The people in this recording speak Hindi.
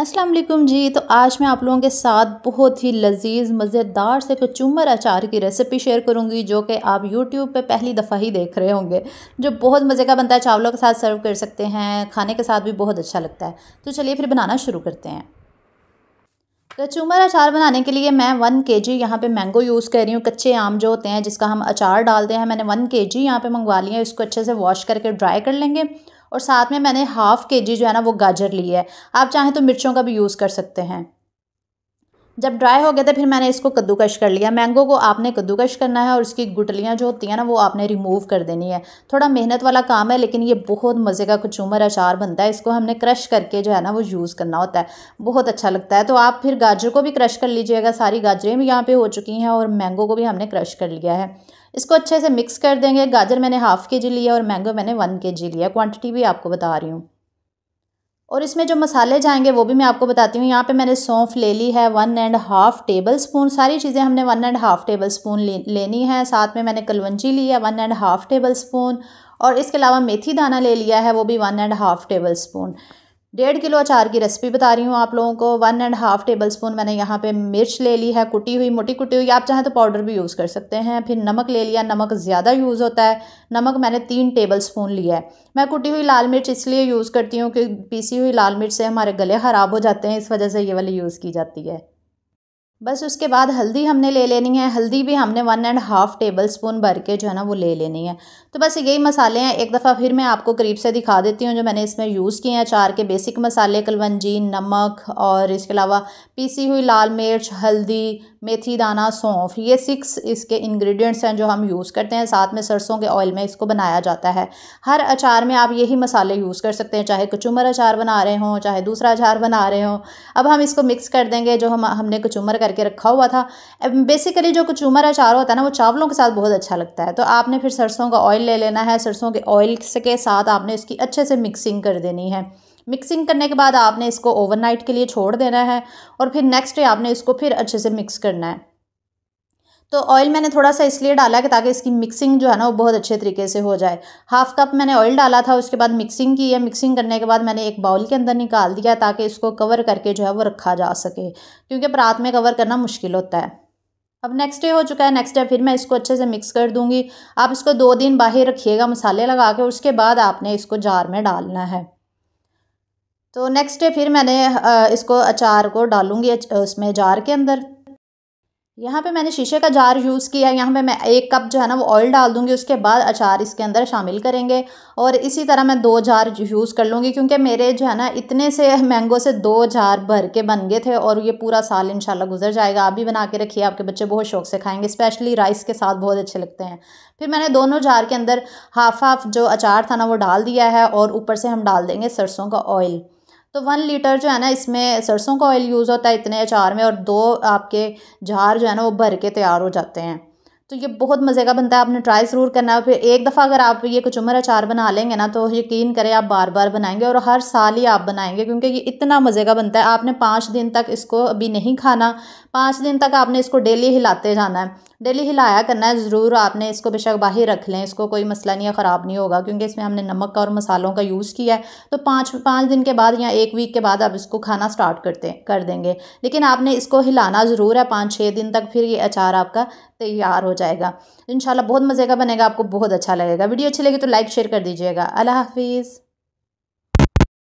अस्सलाम वालेकुम जी तो आज मैं आप लोगों के साथ बहुत ही लजीज मज़ेदार से कचूमर अचार की रेसिपी शेयर करूंगी जो कि आप यूट्यूब पे पहली दफ़ा ही देख रहे होंगे जो बहुत मज़े का बनता है चावलों के साथ सर्व कर सकते हैं खाने के साथ भी बहुत अच्छा लगता है तो चलिए फिर बनाना शुरू करते हैं कचूमर तो अचार बनाने के लिए मैं वन के जी यहाँ पर मैंगो यूज़ कर रही हूँ कच्चे आम जो होते हैं जिसका हम अचार डालते हैं मैंने वन के जी यहाँ पर मंगवा लिया है इसको अच्छे से वॉश करके ड्राई कर लेंगे और साथ में मैंने हाफ़ के जी जो है ना वो गाजर ली है आप चाहें तो मिर्चों का भी यूज़ कर सकते हैं जब ड्राई हो गया था फिर मैंने इसको कद्दूकश कर लिया मैंगो को आपने कद्दूकश करना है और उसकी गुटलियाँ जो होती हैं ना वो आपने रिमूव कर देनी है थोड़ा मेहनत वाला काम है लेकिन ये बहुत मज़े का कचूमर अचार बनता है इसको हमने क्रश करके जो है ना वो यूज़ करना होता है बहुत अच्छा लगता है तो आप फिर गाजर को भी क्रश कर लीजिएगा सारी गाजरें भी यहाँ पर हो चुकी हैं और मैंगो को भी हमने क्रश कर लिया है इसको अच्छे से मिक्स कर देंगे गाजर मैंने हाफ़ के जी लिया और मैंगो मैंने वन के जी लिया क्वान्टिटी भी आपको बता रही हूँ और इसमें जो मसाले जाएंगे वो भी मैं आपको बताती हूँ यहाँ पे मैंने सौंफ ले ली है one and half tablespoon सारी चीज़ें हमने one and half tablespoon लेनी है साथ में मैंने कलवंजी ली है one and half tablespoon और इसके अलावा मेथी दाना ले लिया है वो भी one and half tablespoon डेढ़ किलो अचार की रेसिपी बता रही हूँ आप लोगों को one and half tablespoon मैंने यहाँ पे मिर्च ले ली है कुटी हुई मोटी कुटी हुई आप चाहें तो पाउडर भी यूज़ कर सकते हैं फिर नमक ले लिया नमक ज़्यादा यूज़ होता है नमक मैंने तीन टेबल स्पून लिया है मैं कुटी हुई लाल मिर्च इसलिए यूज़ करती हूँ कि पीसी हुई लाल मिर्च से हमारे गले ख़राब हो जाते हैं इस वजह से ये वाली यूज़ की जाती है बस उसके बाद हल्दी हमने ले लेनी है हल्दी भी हमने one and half tablespoon भर के जो है ना वो ले लेनी है तो बस यही मसाले हैं एक दफ़ा फिर मैं आपको करीब से दिखा देती हूँ जो मैंने इसमें यूज़ किए हैं चार के बेसिक मसाले कलवंजी नमक और इसके अलावा पीसी हुई लाल मिर्च हल्दी मेथी दाना सौंफ ये सिक्स इसके इंग्रेडिएंट्स हैं जो हम यूज़ करते हैं साथ में सरसों के ऑयल में इसको बनाया जाता है हर अचार में आप यही मसाले यूज़ कर सकते हैं चाहे कचूमर अचार बना रहे हों चाहे दूसरा अचार बना रहे हों अब हम इसको मिक्स कर देंगे जो हम हमने कचूमर करके रखा हुआ था बेसिकली जो कुछ उमर अचार होता है ना वो चावलों के साथ बहुत अच्छा लगता है तो आपने फिर सरसों का ऑयल ले लेना है सरसों के ऑयल के साथ आपने इसकी अच्छे से मिक्सिंग कर देनी है मिक्सिंग करने के बाद आपने इसको ओवरनाइट के लिए छोड़ देना है और फिर नेक्स्ट डे आपने इसको फिर अच्छे से मिक्स करना है तो ऑयल मैंने थोड़ा सा इसलिए डाला कि ताकि इसकी मिक्सिंग जो है ना वो बहुत अच्छे तरीके से हो जाए हाफ़ कप मैंने ऑयल डाला था उसके बाद मिक्सिंग की है मिक्सिंग करने के बाद मैंने एक बाउल के अंदर निकाल दिया ताकि इसको कवर करके जो है वो रखा जा सके क्योंकि परात में कवर करना मुश्किल होता है अब नेक्स्ट डे हो चुका है नेक्स्ट डे फिर मैं इसको अच्छे से मिक्स कर दूंगी आप इसको दो दिन बाहर रखिएगा मसाले लगा के उसके बाद आपने इसको जार में डालना है तो नेक्स्ट डे फिर मैंने इसको अचार को डालूंगी उसमें जार के अंदर यहाँ पे मैंने शीशे का जार यूज़ किया है यहाँ पे मैं एक कप जो है ना वो ऑयल डाल दूँगी उसके बाद अचार इसके अंदर शामिल करेंगे और इसी तरह मैं दो जार यूज़ कर लूँगी क्योंकि मेरे जो है ना इतने से मैंगो से दो जार भर के बन गए थे और ये पूरा साल इनशाला गुजर जाएगा आप भी बना के रखिए आपके बच्चे बहुत शौक से खाएंगे स्पेशली राइस के साथ बहुत अच्छे लगते हैं फिर मैंने दोनों जार के अंदर हाफ हाफ जो अचार था ना वो डाल दिया है और ऊपर से हम डाल देंगे सरसों का ऑयल तो वन लीटर जो है ना इसमें सरसों का ऑयल यूज़ होता है इतने अचार में और दो आपके जार जो है ना वो भर के तैयार हो जाते हैं तो ये बहुत मज़े का बनता है आपने ट्राई ज़रूर करना है फिर एक दफ़ा अगर आप ये कचुमर अचार बना लेंगे ना तो यकीन करें आप बार बार बनाएंगे और हर साल ही आप बनाएंगे क्योंकि ये इतना मज़े का बनता है आपने पाँच दिन तक इसको अभी नहीं खाना पाँच दिन तक आपने इसको डेली हिलाते जाना है डेली हिलाया करना है ज़रूर आपने इसको बेशक बाहर रख लें इसको कोई मसला नहीं है ख़राब नहीं होगा क्योंकि इसमें हमने नमक का और मसालों का यूज़ किया है तो पाँच पाँच दिन के बाद या एक वीक के बाद आप इसको खाना स्टार्ट करते कर देंगे लेकिन आपने इसको हिलाना ज़रूर है पाँच छः दिन तक फिर ये अचार आपका तैयार हो जाएगा इंशाल्लाह बहुत मज़े का बनेगा आपको बहुत अच्छा लगेगा वीडियो अच्छी लगी तो लाइक शेयर कर दीजिएगा अल्लाह हाफिज़